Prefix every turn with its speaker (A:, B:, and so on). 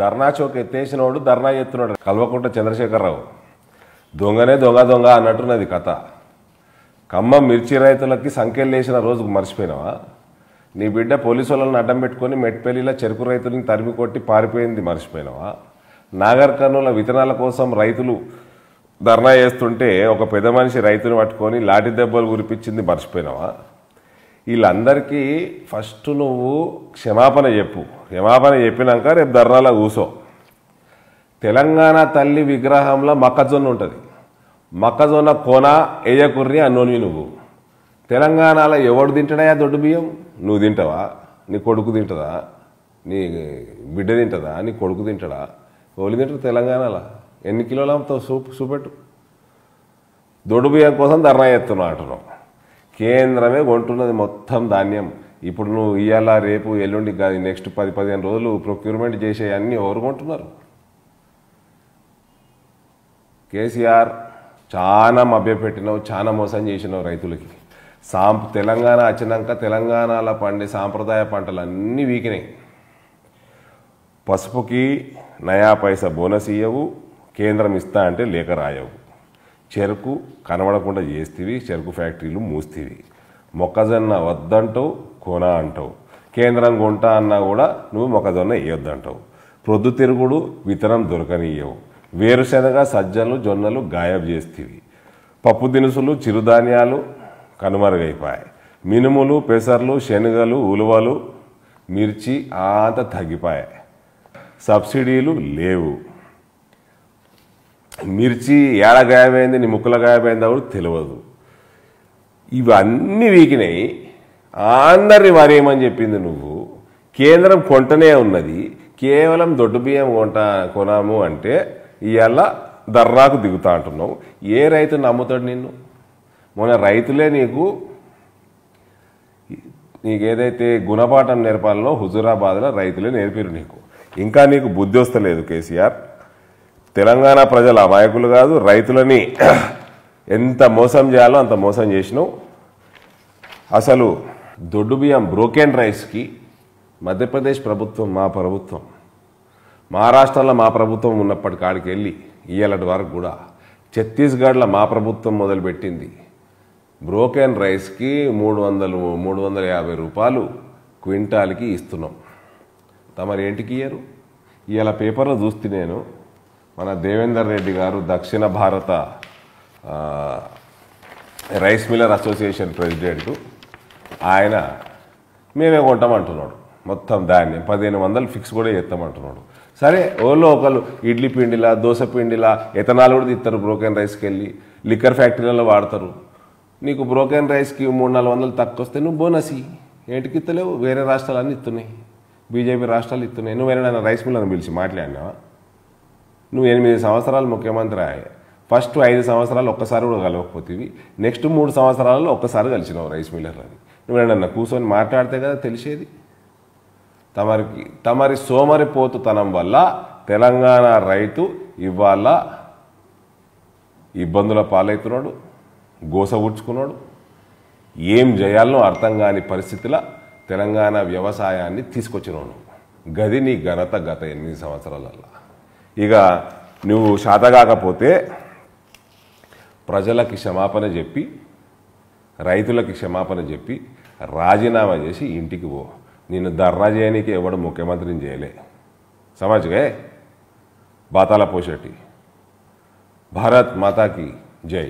A: ధర్నా చౌక్ ఎత్తేసినోడు ధర్నా ఎత్తున్నాడు కల్వకుంట చంద్రశేఖరరావు దొంగనే దొంగ దొంగ అన్నట్టున్నది కథ ఖమ్మం మిర్చి రైతులకి సంఖ్యలేసిన రోజుకు మర్చిపోయినావా నీ బిడ్డ పోలీసు వాళ్ళని అడ్డం పెట్టుకొని మెట్పల్లిలో చెరుకు రైతులని తరిమి కొట్టి పారిపోయింది మర్చిపోయినావా నాగర్ కర్నూల విత్తనాల కోసం రైతులు ధర్నా చేస్తుంటే ఒక పెద్ద మనిషి రైతుని పట్టుకొని లాఠీ దెబ్బలు కురిపించింది మర్చిపోయినావా వీళ్ళందరికీ ఫస్ట్ నువ్వు క్షమాపణ చెప్పు క్షమాపణ చెప్పినాక రేపు ధర్నాలో కూసో తెలంగాణ తల్లి విగ్రహంలో మక్కజొన్న ఉంటుంది మక్కజొన్న కోన ఏయకుర్రి అన్నోని నువ్వు తెలంగాణలో ఎవడు తింటాడా దొడ్డు బియ్యం నువ్వు తింటావా నీ కొడుకు తింటుందా నీ బిడ్డ తింటుందా నీ కొడుకు తింటాడా ఓలి తింటారు తెలంగాణలో ఎన్ని కిలోలతో సూపు సూపెట్టు దొడ్డు బియ్యం కోసం ధర్నా చేస్తున్నావు అంటున్నావు కేంద్రమే కొంటున్నది మొత్తం ధాన్యం ఇప్పుడు నువ్వు ఇవాళ రేపు ఎల్లుండి కాదు నెక్స్ట్ పది పదిహేను రోజులు ప్రొక్యూర్మెంట్ చేసే అన్నీ ఎవరు కొంటున్నారు కేసీఆర్ చాలా మభ్యపెట్టినావు చాలా మోసం చేసినావు రైతులకి సాం తెలంగాణ వచ్చినాక తెలంగాణలో పండే సాంప్రదాయ పంటలు అన్నీ వీకినాయి పసుపుకి నయా పైస బోనస్ ఇవ్వవు కేంద్రం ఇస్తా అంటే లేఖ రాయవు చెరుకు కనబడకుండా చేస్తేవి చెరుకు ఫ్యాక్టరీలు మూస్తేవి మొక్కజొన్న వద్దంటావు కొన అంటావు కేంద్రం కొంటా అన్నా కూడా నువ్వు మొక్కజొన్న వేయొద్దంటావు ప్రొద్దు తిరుగుడు విత్తనం దొరకనియవు వేరుశనగ సజ్జలు జొన్నలు గాయబ్ చేస్తేవి పప్పు దినుసులు చిరుధాన్యాలు కనుమరుగైపోయాయి మినుములు పెసర్లు శనగలు ఉలువలు మిర్చి అంత తగ్గిపోయాయి సబ్సిడీలు లేవు మిర్చి ఏడ గాయమైంది నీ ముక్కల గాయమైంది కూడా తెలియదు ఇవన్నీ వీకినాయి అందరిని మరేమని చెప్పింది నువ్వు కేంద్రం కొంటనే ఉన్నది కేవలం దొడ్డు బియ్యం కొంట కొనాము అంటే ఇవాళ దర్రాకు దిగుతా అంటున్నావు ఏ రైతు నమ్ముతాడు నిన్ను మొన్న రైతులే నీకు నీకు ఏదైతే గుణపాఠం నేర్పాలనో హుజురాబాద్లో రైతులే నేర్పారు నీకు ఇంకా నీకు బుద్ధి వస్తలేదు కేసీఆర్ తెలంగాణ ప్రజల అమాయకులు కాదు రైతులని ఎంత మోసం చేయాలో అంత మోసం చేసినావు అసలు దొడ్డు బియ్యం బ్రోకెన్ రైస్కి మధ్యప్రదేశ్ ప్రభుత్వం మా ప్రభుత్వం మహారాష్ట్రలో మా ప్రభుత్వం ఉన్నప్పటి కాడికి వెళ్ళి ఇయ్యలటి వరకు కూడా ఛత్తీస్గఢ్లో మా ప్రభుత్వం మొదలుపెట్టింది బ్రోకెన్ రైస్కి మూడు వందలు మూడు వందల యాభై రూపాయలు క్వింటాల్కి ఇస్తున్నాం తమరు ఏంటికి ఇయ్యరు ఇవాళ పేపర్లో చూస్తే నేను మన దేవేందర్ రెడ్డి గారు దక్షిణ భారత రైస్ మిల్లర్ అసోసియేషన్ ప్రెసిడెంట్ ఆయన మేమే కొంటామంటున్నాడు మొత్తం ధాన్యం పదిహేను వందలు ఫిక్స్ కూడా చేస్తామంటున్నాడు సరే ఓళ్ళు ఒకళ్ళు ఇడ్లీ పిండిలా దోశ పిండిలా ఎథనాల్ కూడా తీస్తారు బ్రోకెన్ రైస్కి వెళ్ళి లిక్కర్ ఫ్యాక్టరీలలో వాడతారు నీకు బ్రోకెన్ రైస్కి మూడు నాలుగు వందలు తక్కువ వస్తే నువ్వు బోనస్ ఏంటికి ఇస్తలేవు వేరే రాష్ట్రాలన్నీ ఇస్తున్నాయి బీజేపీ రాష్ట్రాలు ఇస్తున్నాయి నువ్వు వేరే రైస్ మిల్లర్ని పిలిచి మాట్లాడినావా నువ్వు ఎనిమిది సంవత్సరాలు ముఖ్యమంత్రి అయ్యా ఫస్ట్ ఐదు సంవత్సరాలు ఒక్కసారి కూడా కలవకపోతేవి నెక్స్ట్ మూడు సంవత్సరాలలో ఒక్కసారి కలిసినావు రైస్ మిల్లర్లని నువ్వు ఏమన్నా కూర్చొని మాట్లాడితే కదా తెలిసేది తమరికి తమరి సోమరిపోతుతనం వల్ల తెలంగాణ రైతు ఇవాళ ఇబ్బందుల పాలవుతున్నాడు ఊడ్చుకున్నాడు ఏం చేయాలనో అర్థం కాని పరిస్థితుల తెలంగాణ వ్యవసాయాన్ని తీసుకొచ్చినాడు గది నీ ఘనత గత ఎనిమిది సంవత్సరాలలో ఇక నువ్వు కాకపోతే ప్రజలకి క్షమాపణ చెప్పి రైతులకి క్షమాపణ చెప్పి రాజీనామా చేసి ఇంటికి పో నేను ధర్నా చేయడానికి ఎవడు ముఖ్యమంత్రిని చేయలే సమాజ్గా బాతాల పోషటి భారత్ మాతాకి జై